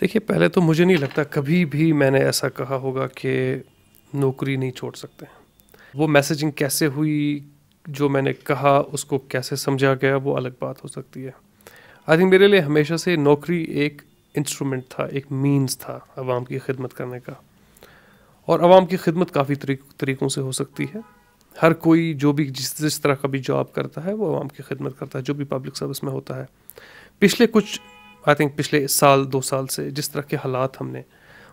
دیکھیے پہلے تو مجھے نہیں لگتا کبھی بھی میں نے ایسا کہا ہوگا کہ نوکری نہیں چھوڑ سکتے وہ میسیجنگ کیسے ہوئی جو میں نے کہا اس کو کیسے سمجھا گیا وہ الگ بات ہو سکتی ہے آئی تھنک میرے لیے ہمیشہ سے نوکری ایک انسٹرومنٹ تھا ایک مینس تھا عوام کی خدمت کرنے کا اور عوام کی خدمت کافی طریقوں سے ہو سکتی ہے ہر کوئی جو بھی جس جس طرح کا بھی جاب کرتا ہے وہ عوام کی خدمت کرتا ہے جو بھی پبلک سروس میں ہوتا ہے پچھلے کچھ آئی تھنک پچھلے سال دو سال سے جس طرح کے حالات ہم نے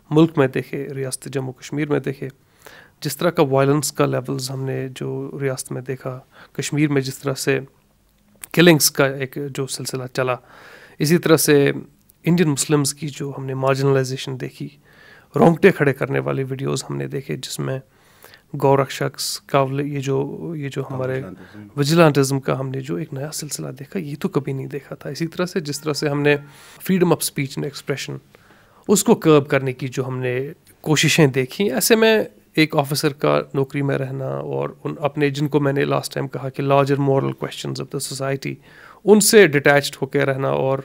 ملک میں دیکھے ریاست جموں کشمیر میں دیکھے جس طرح کا وائلنس کا لیولز ہم نے جو ریاست میں دیکھا کشمیر میں جس طرح سے کلنگس کا ایک جو سلسلہ چلا اسی طرح سے انڈین مسلمز کی جو ہم نے مارجنلائزیشن دیکھی رونگٹے کھڑے کرنے والی ویڈیوز ہم نے دیکھے جس میں گورکھ شخص کاول یہ جو یہ جو ہمارے وجلانٹزم کا ہم نے جو ایک نیا سلسلہ دیکھا یہ تو کبھی نہیں دیکھا تھا اسی طرح سے جس طرح سے ہم نے freedom of speech and expression اس کو کرب کرنے کی جو ہم نے کوششیں دیکھیں ایسے میں ایک آفیسر کا نوکری میں رہنا اور ان اپنے جن کو میں نے لاسٹ ٹائم کہا کہ larger moral questions of the society ان سے ڈٹیچڈ ہو کے رہنا اور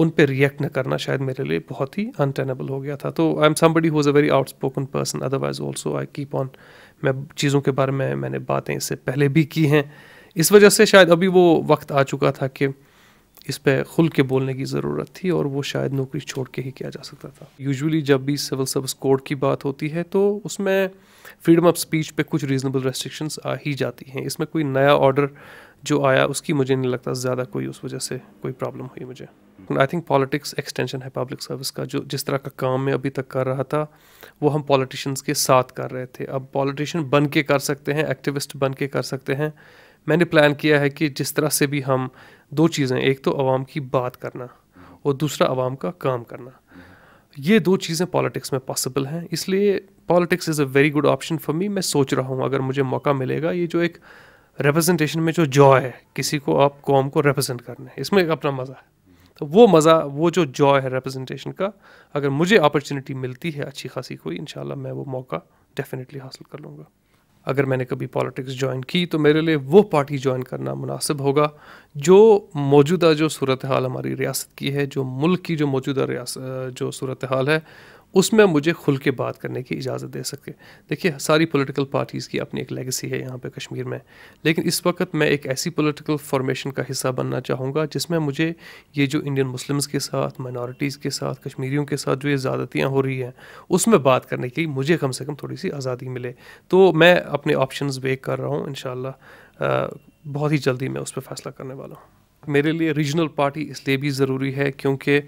ان پہ ریئیکٹ نہ کرنا شاید میرے لیے بہت ہی انٹینبل ہو گیا تھا تو آئی am somebody who's a very outspoken person otherwise also I keep on میں چیزوں کے بارے میں میں نے باتیں اس سے پہلے بھی کی ہیں اس وجہ سے شاید ابھی وہ وقت آ چکا تھا کہ اس پہ کھل کے بولنے کی ضرورت تھی اور وہ شاید نوکری چھوڑ کے ہی کیا جا سکتا تھا یوزلی جب بھی سول سروس کوڈ کی بات ہوتی ہے تو اس میں فریڈم آف اسپیچ پہ کچھ ریزنیبل ریسٹرکشنس آ ہی جاتی ہیں اس میں کوئی نیا آڈر جو آیا اس کی مجھے نہیں لگتا زیادہ کوئی اس وجہ سے کوئی پرابلم ہوئی مجھے آئی تھنک پالیٹکس ایکسٹینشن ہے پبلک سروس کا جو جس طرح کا کام میں ابھی تک کر رہا تھا وہ ہم پالیٹیشنس کے ساتھ کر رہے تھے اب پالیٹیشین بن کے کر سکتے ہیں ایکٹیوسٹ بن کے کر سکتے ہیں میں نے پلان کیا ہے کہ جس طرح سے بھی ہم دو چیزیں ایک تو عوام کی بات کرنا اور دوسرا عوام کا کام کرنا یہ دو چیزیں پالیٹکس میں پاسبل ہیں اس لیے politics is a very good option for me میں سوچ رہا ہوں اگر مجھے موقع ملے گا یہ جو ایک ریپرزنٹیشن میں جو جوائے ہے کسی کو آپ قوم کو ریپرزینٹ کرنا ہے اس میں ایک اپنا مزہ ہے تو وہ مزہ وہ جو جوائے ہے ریپرزنٹیشن کا اگر مجھے اپرچونیٹی ملتی ہے اچھی خاصی کوئی ان شاء اللہ میں وہ موقع ڈیفینیٹلی حاصل کر لوں گا اگر میں نے کبھی پالیٹکس جوائن کی تو میرے لیے وہ پارٹی جوائن کرنا مناسب ہوگا جو موجودہ جو صورت حال ہماری ریاست کی ہے جو ملک کی جو موجودہ ریاست جو صورت حال ہے اس میں مجھے کھل کے بات کرنے کی اجازت دے سکے دیکھیے ساری پولیٹیکل پارٹیز کی اپنی ایک لیگسی ہے یہاں پہ کشمیر میں لیکن اس وقت میں ایک ایسی پولیٹیکل فارمیشن کا حصہ بننا چاہوں گا جس میں مجھے یہ جو انڈین مسلمز کے ساتھ مائنورٹیز کے ساتھ کشمیریوں کے ساتھ جو یہ زیادتیاں ہو رہی ہیں اس میں بات کرنے کی مجھے کم سے کم تھوڑی سی آزادی ملے تو میں اپنے آپشنز بیک کر رہا ہوں انشاءاللہ بہت ہی جلدی میں اس پہ فیصلہ کرنے والا ہوں میرے لیے ریجنل پارٹی اس لیے بھی ضروری ہے کیونکہ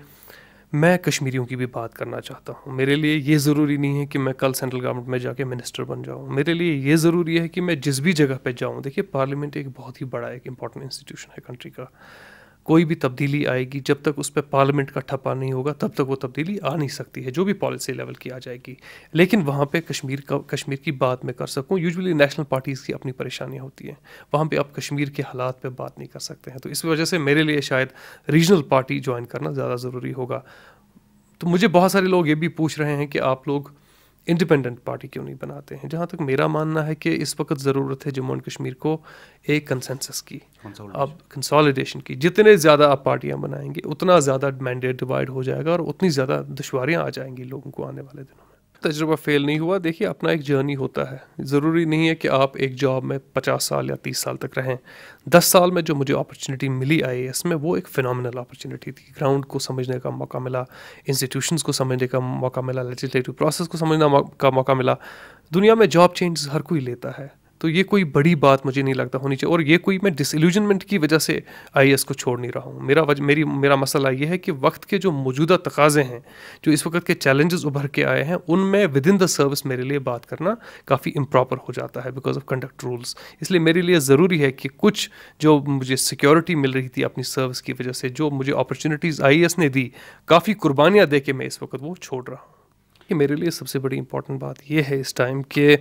میں کشمیریوں کی بھی بات کرنا چاہتا ہوں میرے لیے یہ ضروری نہیں ہے کہ میں کل سینٹرل گورنمنٹ میں جا کے منسٹر بن جاؤں میرے لیے یہ ضروری ہے کہ میں جس بھی جگہ پہ جاؤں دیکھیے پارلیمنٹ ایک بہت ہی بڑا ایک امپورٹنٹ انسٹیٹیوشن ہے کنٹری کا کوئی بھی تبدیلی آئے گی جب تک اس پہ پارلیمنٹ کا ٹھپا نہیں ہوگا تب تک وہ تبدیلی آ نہیں سکتی ہے جو بھی پالیسی لیول کی آ جائے گی لیکن وہاں پہ کشمیر کا کشمیر کی بات میں کر سکوں یوزولی نیشنل پارٹیز کی اپنی پریشانیاں ہوتی ہیں وہاں پہ آپ کشمیر کے حالات پہ بات نہیں کر سکتے ہیں تو اس وجہ سے میرے لیے شاید ریجنل پارٹی جوائن کرنا زیادہ ضروری ہوگا تو مجھے بہت سارے لوگ یہ بھی پوچھ رہے ہیں کہ آپ لوگ انڈیپینڈنٹ پارٹی کیوں نہیں بناتے ہیں جہاں تک میرا ماننا ہے کہ اس وقت ضرورت ہے جموں اینڈ کشمیر کو ایک کنسنسس کی آپ کنسالیڈیشن کی جتنے زیادہ آپ پارٹیاں بنائیں گے اتنا زیادہ مینڈیٹ ڈیوائڈ ہو جائے گا اور اتنی زیادہ دشواریاں آ جائیں گی لوگوں کو آنے والے دنوں میں تجربہ فیل نہیں ہوا دیکھیے اپنا ایک جرنی ہوتا ہے ضروری نہیں ہے کہ آپ ایک جاب میں پچاس سال یا تیس سال تک رہیں دس سال میں جو مجھے اپرچونیٹی ملی آئی ہے اس میں وہ ایک فنامنل اپرچونیٹی تھی گراؤنڈ کو سمجھنے کا موقع ملا انسٹیٹیوشنس کو سمجھنے کا موقع ملا لیجسلیٹو پروسیس کو سمجھنے کا موقع ملا دنیا میں جاب چینج ہر کوئی لیتا ہے تو یہ کوئی بڑی بات مجھے نہیں لگتا ہونی چاہیے اور یہ کوئی میں ڈس ایلیوجنمنٹ کی وجہ سے آئی ایس کو چھوڑ نہیں رہا ہوں میرا وجہ میری میرا مسئلہ یہ ہے کہ وقت کے جو موجودہ تقاضے ہیں جو اس وقت کے چیلنجز ابھر کے آئے ہیں ان میں ود ان دا سروس میرے لیے بات کرنا کافی امپراپر ہو جاتا ہے بیکاز آف کنڈکٹ رولس اس لیے میرے لیے ضروری ہے کہ کچھ جو مجھے سیکیورٹی مل رہی تھی اپنی سروس کی وجہ سے جو مجھے اپرچونیٹیز آئی ایس نے دی کافی قربانیاں دے کے میں اس وقت وہ چھوڑ رہا ہوں میرے لیے سب سے بڑی امپورٹنٹ بات یہ ہے اس ٹائم کہ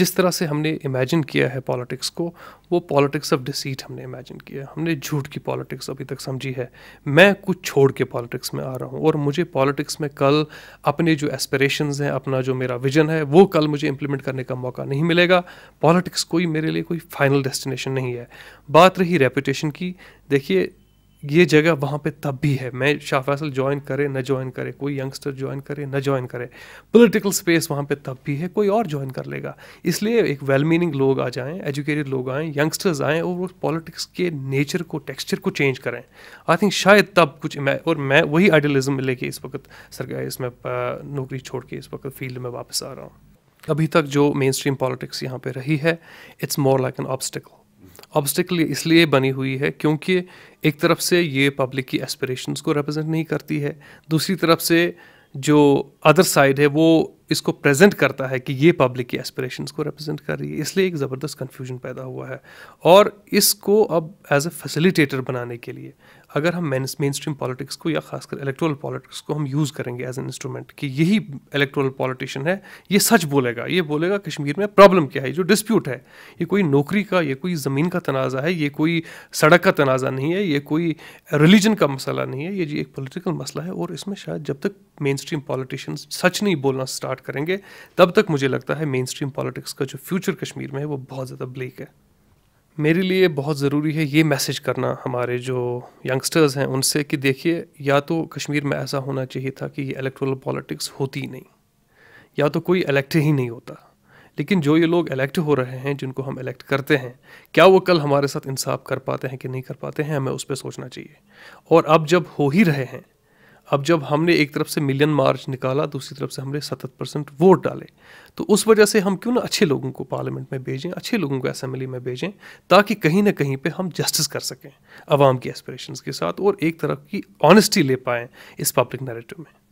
جس طرح سے ہم نے امیجن کیا ہے پالیٹکس کو وہ پالیٹکس آف ڈسیٹ ہم نے امیجن کیا ہم نے جھوٹ کی پالیٹکس ابھی تک سمجھی ہے میں کچھ چھوڑ کے پالیٹکس میں آ رہا ہوں اور مجھے پالیٹکس میں کل اپنے جو اسپریشنز ہیں اپنا جو میرا ویژن ہے وہ کل مجھے امپلیمنٹ کرنے کا موقع نہیں ملے گا پالیٹکس کوئی میرے لیے کوئی فائنل ڈیسٹینیشن نہیں ہے بات رہی ریپوٹیشن کی دیکھیے یہ جگہ وہاں پہ تب بھی ہے میں شاہ فیصل جوائن کرے نہ جوائن کرے کوئی ینگسٹر جوائن کرے نہ جوائن کرے پولیٹیکل سپیس وہاں پہ تب بھی ہے کوئی اور جوائن کر لے گا اس لیے ایک ویل میننگ لوگ آ جائیں ایجوکیٹڈ لوگ آئیں ینگسٹرز آئیں اور وہ پالیٹکس کے نیچر کو ٹیکسچر کو چینج کریں آئی تھنک شاید تب کچھ میں اور میں وہی آئیڈیلزم لے کے اس وقت سر اس میں نوکری چھوڑ کے اس وقت فیلڈ میں واپس آ رہا ہوں ابھی تک جو مین اسٹریم پالیٹکس یہاں پہ رہی ہے it's more like an obstacle obstacle اس لیے بنی ہوئی ہے کیونکہ ایک طرف سے یہ پبلک کی اسپریشنس کو ریپرزینٹ نہیں کرتی ہے دوسری طرف سے جو ادر سائڈ ہے وہ اس کو پریزنٹ کرتا ہے کہ یہ پبلک کی اسپریشنس کو ریپرزینٹ کر رہی ہے اس لیے ایک زبردست کنفیوژن پیدا ہوا ہے اور اس کو اب ایز اے فیسیلیٹیٹر بنانے کے لیے اگر ہم مین اسٹریم پالیٹکس کو یا خاص کر الیکٹرول پالیٹکس کو ہم یوز کریں گے ایز این انسٹرومنٹ کہ یہی الیکٹرل پالیٹیشین ہے یہ سچ بولے گا یہ بولے گا کشمیر میں پرابلم کیا ہے جو ڈسپیوٹ ہے یہ کوئی نوکری کا یہ کوئی زمین کا تنازع ہے یہ کوئی سڑک کا تنازع نہیں ہے یہ کوئی ریلیجن کا مسئلہ نہیں ہے یہ جی ایک پولیٹیکل مسئلہ ہے اور اس میں شاید جب تک مین اسٹریم پالیٹیشن سچ نہیں بولنا اسٹارٹ اسٹارٹ کریں گے تب تک مجھے لگتا ہے مین اسٹریم پالیٹکس کا جو فیوچر کشمیر میں ہے وہ بہت زیادہ بلیک ہے میرے لیے بہت ضروری ہے یہ میسج کرنا ہمارے جو ینگسٹرز ہیں ان سے کہ دیکھیے یا تو کشمیر میں ایسا ہونا چاہیے تھا کہ یہ الیکٹرل پالیٹکس ہوتی نہیں یا تو کوئی الیکٹ ہی نہیں ہوتا لیکن جو یہ لوگ الیکٹ ہو رہے ہیں جن کو ہم الیکٹ کرتے ہیں کیا وہ کل ہمارے ساتھ انصاف کر پاتے ہیں کہ نہیں کر پاتے ہیں ہمیں اس پہ سوچنا چاہیے اور اب جب ہو ہی رہے ہیں اب جب ہم نے ایک طرف سے ملین مارچ نکالا دوسری طرف سے ہم نے ستر پرسینٹ ووٹ ڈالے تو اس وجہ سے ہم کیوں نہ اچھے لوگوں کو پارلیمنٹ میں بھیجیں اچھے لوگوں کو اسمبلی میں بھیجیں تاکہ کہیں نہ کہیں پہ ہم جسٹس کر سکیں عوام کی اسپریشنس کے ساتھ اور ایک طرف کی آنسٹی لے پائیں اس پبلک نیریٹو میں